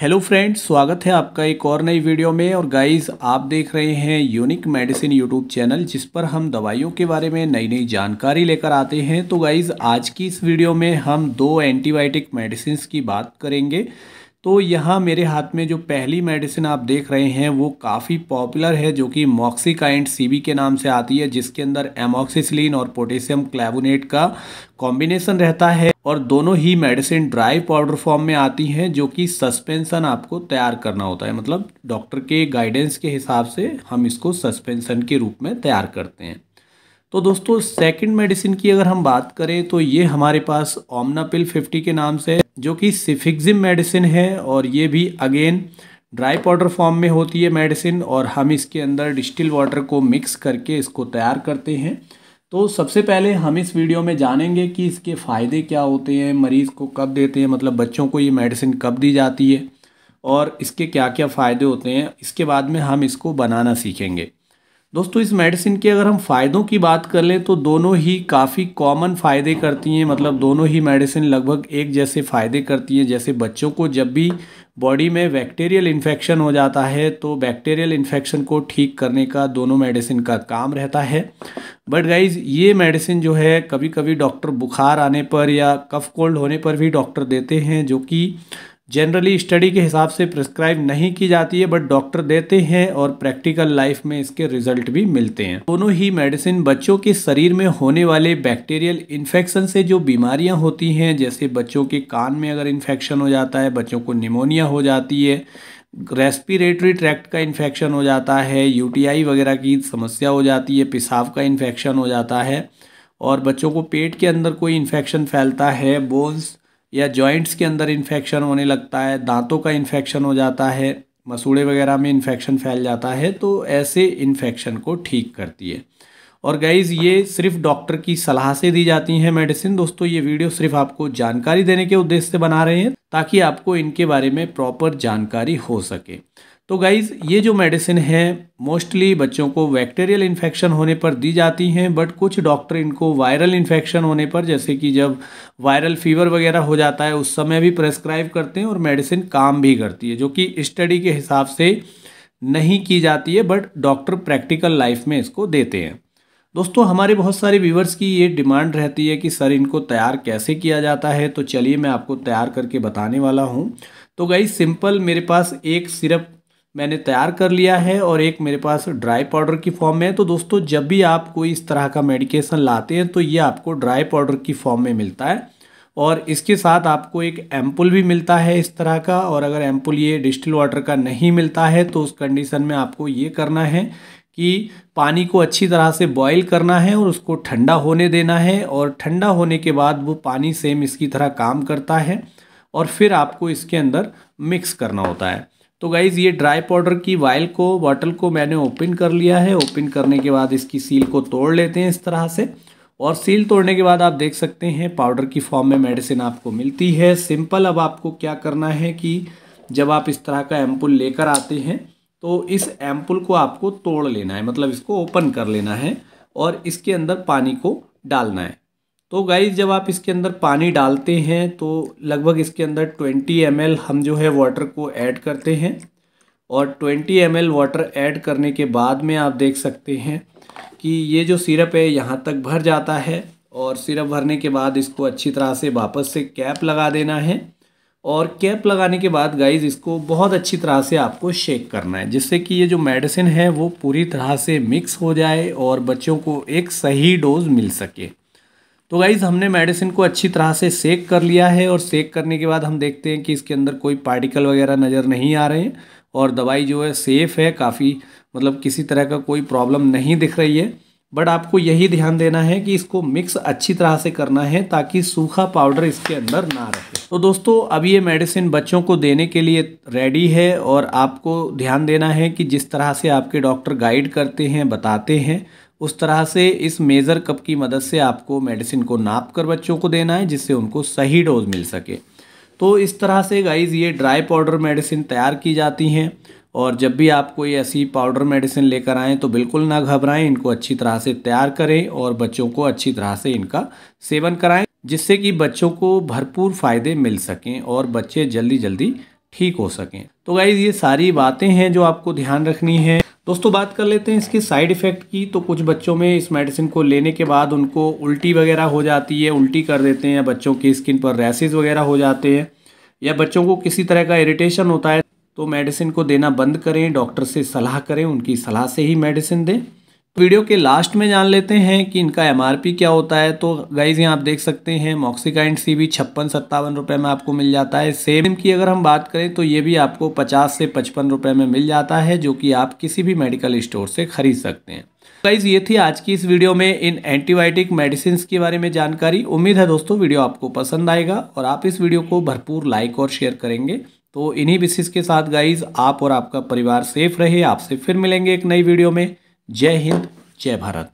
hello friends स्वागत है आपका एक और नई वीडियो में और गाइस आप देख रहे हैं यूनिक मेडिसिन यूट्यूब चैनल जिस पर हम दवाइयों के बारे में नई नई जानकारी लेकर आते हैं तो गाइस आज की इस वीडियो में हम दो एंटीबायोटिक मेडिसिन की बात करेंगे तो यहाँ मेरे हाथ में जो पहली मेडिसिन आप देख रहे हैं वो काफ़ी पॉपुलर है जो कि मॉक्सिकाइंट सीबी के नाम से आती है जिसके अंदर एमोक्सिसिलिन और पोटेशियम क्लेबोनेट का कॉम्बिनेशन रहता है और दोनों ही मेडिसिन ड्राई पाउडर फॉर्म में आती हैं जो कि सस्पेंसन आपको तैयार करना होता है मतलब डॉक्टर के गाइडेंस के हिसाब से हम इसको सस्पेंसन के रूप में तैयार करते हैं तो दोस्तों सेकंड मेडिसिन की अगर हम बात करें तो ये हमारे पास ओमनापिल 50 के नाम से जो कि सिफिक्जिम मेडिसिन है और ये भी अगेन ड्राई पाउडर फॉर्म में होती है मेडिसिन और हम इसके अंदर डिस्टिल वाटर को मिक्स करके इसको तैयार करते हैं तो सबसे पहले हम इस वीडियो में जानेंगे कि इसके फ़ायदे क्या होते हैं मरीज़ को कब देते हैं मतलब बच्चों को ये मेडिसिन कब दी जाती है और इसके क्या क्या फ़ायदे होते हैं इसके बाद में हम इसको बनाना सीखेंगे दोस्तों इस मेडिसिन के अगर हम फ़ायदों की बात कर लें तो दोनों ही काफ़ी कॉमन फ़ायदे करती हैं मतलब दोनों ही मेडिसिन लगभग एक जैसे फ़ायदे करती हैं जैसे बच्चों को जब भी बॉडी में बैक्टीरियल इन्फेक्शन हो जाता है तो बैक्टीरियल इन्फेक्शन को ठीक करने का दोनों मेडिसिन का काम रहता है बट गाइज ये मेडिसिन जो है कभी कभी डॉक्टर बुखार आने पर या कफ कोल्ड होने पर भी डॉक्टर देते हैं जो कि जनरली स्टडी के हिसाब से प्रिस्क्राइब नहीं की जाती है बट डॉक्टर देते हैं और प्रैक्टिकल लाइफ में इसके रिजल्ट भी मिलते हैं दोनों ही मेडिसिन बच्चों के शरीर में होने वाले बैक्टीरियल इन्फेक्शन से जो बीमारियां होती हैं जैसे बच्चों के कान में अगर इन्फेक्शन हो जाता है बच्चों को निमोनिया हो जाती है रेस्पिरेटरी ट्रैक्ट का इन्फेक्शन हो जाता है यूटीआई वगैरह की समस्या हो जाती है पेशाब का इन्फेक्शन हो जाता है और बच्चों को पेट के अंदर कोई इन्फेक्शन फैलता है बोन्स या जॉइंट्स के अंदर इन्फेक्शन होने लगता है दांतों का इन्फेक्शन हो जाता है मसूड़े वगैरह में इन्फेक्शन फैल जाता है तो ऐसे इन्फेक्शन को ठीक करती है और गाइज़ ये सिर्फ डॉक्टर की सलाह से दी जाती हैं मेडिसिन दोस्तों ये वीडियो सिर्फ आपको जानकारी देने के उद्देश्य से बना रहे हैं ताकि आपको इनके बारे में प्रॉपर जानकारी हो सके तो गाइज़ ये जो मेडिसिन है मोस्टली बच्चों को बैक्टीरियल इन्फेक्शन होने पर दी जाती हैं बट कुछ डॉक्टर इनको वायरल इन्फेक्शन होने पर जैसे कि जब वायरल फीवर वगैरह हो जाता है उस समय भी प्रेस्क्राइब करते हैं और मेडिसिन काम भी करती है जो कि स्टडी के हिसाब से नहीं की जाती है बट डॉक्टर प्रैक्टिकल लाइफ में इसको देते हैं दोस्तों हमारे बहुत सारे व्यूवर्स की ये डिमांड रहती है कि सर इनको तैयार कैसे किया जाता है तो चलिए मैं आपको तैयार करके बताने वाला हूँ तो गई सिंपल मेरे पास एक सिरप मैंने तैयार कर लिया है और एक मेरे पास ड्राई पाउडर की फॉर्म में है तो दोस्तों जब भी आप कोई इस तरह का मेडिकेशन लाते हैं तो ये आपको ड्राई पाउडर की फॉर्म में मिलता है और इसके साथ आपको एक एम्पुल भी मिलता है इस तरह का और अगर एम्पुल ये डिस्टिल वाटर का नहीं मिलता है तो उस कंडीशन में आपको ये करना है कि पानी को अच्छी तरह से बॉईल करना है और उसको ठंडा होने देना है और ठंडा होने के बाद वो पानी सेम इसकी तरह काम करता है और फिर आपको इसके अंदर मिक्स करना होता है तो गाइज़ ये ड्राई पाउडर की वाइल को बॉटल को मैंने ओपन कर लिया है ओपन करने के बाद इसकी सील को तोड़ लेते हैं इस तरह से और सील तोड़ने के बाद आप देख सकते हैं पाउडर की फॉर्म में मेडिसिन आपको मिलती है सिंपल अब आपको क्या करना है कि जब आप इस तरह का एम्पुल लेकर आते हैं तो इस एम्पुल को आपको तोड़ लेना है मतलब इसको ओपन कर लेना है और इसके अंदर पानी को डालना है तो गाइज जब आप इसके अंदर पानी डालते हैं तो लगभग इसके अंदर 20 एम हम जो है वाटर को ऐड करते हैं और 20 एम वाटर ऐड करने के बाद में आप देख सकते हैं कि ये जो सिरप है यहाँ तक भर जाता है और सिरप भरने के बाद इसको अच्छी तरह से वापस से कैप लगा देना है और कैप लगाने के बाद गाइज इसको बहुत अच्छी तरह से आपको शेक करना है जिससे कि ये जो मेडिसिन है वो पूरी तरह से मिक्स हो जाए और बच्चों को एक सही डोज मिल सके तो गाइज़ हमने मेडिसिन को अच्छी तरह से सेक कर लिया है और सेक करने के बाद हम देखते हैं कि इसके अंदर कोई पार्टिकल वगैरह नज़र नहीं आ रहे हैं और दवाई जो है सेफ़ है काफ़ी मतलब किसी तरह का कोई प्रॉब्लम नहीं दिख रही है बट आपको यही ध्यान देना है कि इसको मिक्स अच्छी तरह से करना है ताकि सूखा पाउडर इसके अंदर ना रहे तो दोस्तों अब ये मेडिसिन बच्चों को देने के लिए रेडी है और आपको ध्यान देना है कि जिस तरह से आपके डॉक्टर गाइड करते हैं बताते हैं उस तरह से इस मेज़र कप की मदद से आपको मेडिसिन को नाप कर बच्चों को देना है जिससे उनको सही डोज मिल सके तो इस तरह से गाइज़ ये ड्राई पाउडर मेडिसिन तैयार की जाती हैं और जब भी आप कोई ऐसी पाउडर मेडिसिन लेकर आएँ तो बिल्कुल ना घबराएं इनको अच्छी तरह से तैयार करें और बच्चों को अच्छी तरह से इनका सेवन कराएं जिससे कि बच्चों को भरपूर फ़ायदे मिल सकें और बच्चे जल्दी जल्दी ठीक हो सकें तो गाइज़ ये सारी बातें हैं जो आपको ध्यान रखनी है दोस्तों बात कर लेते हैं इसकी साइड इफ़ेक्ट की तो कुछ बच्चों में इस मेडिसिन को लेने के बाद उनको उल्टी वगैरह हो जाती है उल्टी कर देते हैं या बच्चों की स्किन पर रैसेज वगैरह हो जाते हैं या बच्चों को किसी तरह का इरिटेशन होता है तो मेडिसिन को देना बंद करें डॉक्टर से सलाह करें उनकी सलाह से ही मेडिसिन दें वीडियो के लास्ट में जान लेते हैं कि इनका एम क्या होता है तो गाइज यहाँ आप देख सकते हैं मॉक्सिकाइंड सी भी छप्पन सत्तावन रुपये में आपको मिल जाता है सेम की अगर हम बात करें तो ये भी आपको पचास से पचपन रुपये में मिल जाता है जो कि आप किसी भी मेडिकल स्टोर से खरीद सकते हैं गाइज ये थी आज की इस वीडियो में इन एंटीबायोटिक मेडिसिन के बारे में जानकारी उम्मीद है दोस्तों वीडियो आपको पसंद आएगा और आप इस वीडियो को भरपूर लाइक और शेयर करेंगे तो इन्हीं विशेष के साथ गाइज आप और आपका परिवार सेफ रहे आपसे फिर मिलेंगे एक नई वीडियो में जय हिंद जय भारत